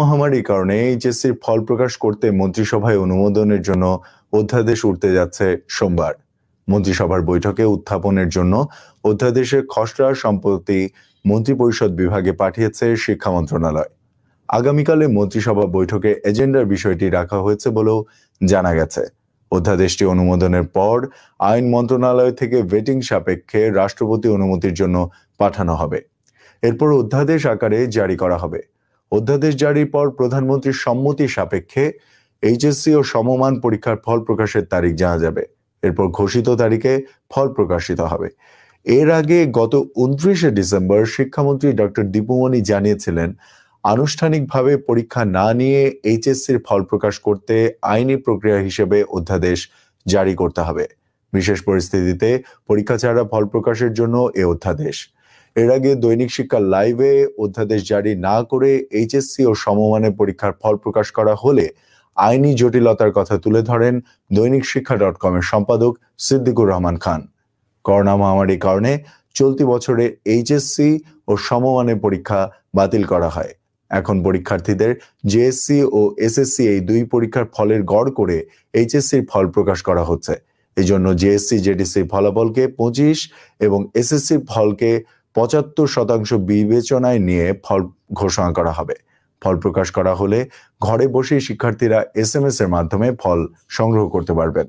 মহামারীর কারণে এইচএসসির ফল প্রকাশ করতে মন্ত্রিসভায় অনুমোদনের জন্য অধ্যাদেশ উঠতে যাচ্ছে সোমবার মন্ত্রিসভার বৈঠকে উত্থাপনের জন্য অধ্যাদেশের খসড়া সম্প্রতি মন্ত্রিপরিষদ বিভাগে পাঠিয়েছে শিক্ষা মন্ত্রণালয় আগামীকালে মন্ত্রিসভা বৈঠকে এজেন্ডার বিষয়টি রাখা হয়েছে বলেও জানা গেছে অধ্যাদেশটি অনুমোদনের পর আইন মন্ত্রণালয় থেকে ভেটিং সাপেক্ষে রাষ্ট্রপতি অনুমতির জন্য পাঠানো হবে এরপর অধ্যাদেশ আকারে জারি করা হবে অধ্যাদেশ জারির পর প্রধানমন্ত্রীর সম্মতি সাপেক্ষে এইচএসসি ও সমমান পরীক্ষার ফল প্রকাশের তারিখ জানা যাবে এরপর ঘোষিত তারিখে ফল প্রকাশিত হবে এর আগে গত উনত্রিশে ডিসেম্বর শিক্ষামন্ত্রী ডক্টর দীপুমণি জানিয়েছিলেন আনুষ্ঠানিকভাবে পরীক্ষা না নিয়ে এইচএসসির ফল প্রকাশ করতে আইনি প্রক্রিয়া হিসেবে অধ্যাদেশ জারি করতে হবে বিশেষ পরিস্থিতিতে পরীক্ষা ছাড়া ফল প্রকাশের জন্য এ অধ্যাদেশ এর আগে দৈনিক শিক্ষা লাইভে অধ্যাদেশ জারি না করে এইচএসসি ও সমমানের পরীক্ষার ফল প্রকাশ করা হলে আইনি জটিলতার কথা তুলে ধরেন দৈনিক শিক্ষা ডট কমের সম্পাদক সিদ্দিকুর রহমান খান করোনা মহামারীর কারণে চলতি বছরে এইচএসসি ও সমমানের পরীক্ষা বাতিল করা হয় এখন পরীক্ষার্থীদের জেএসসি ও এসএসসি এই দুই পরীক্ষার ফলের গড় করে এইচএসসির ফল প্রকাশ করা হচ্ছে এজন্য জেএসসি জেডিসির ফলাফলকে পঁচিশ এবং এসএসসির ফলকে পঁচাত্তর শতাংশ বিবেচনায় নিয়ে ফল ঘোষণা করা হবে ফল প্রকাশ করা হলে ঘরে বসেই শিক্ষার্থীরা এস এম এস এর মাধ্যমে ফল সংগ্রহ করতে পারবেন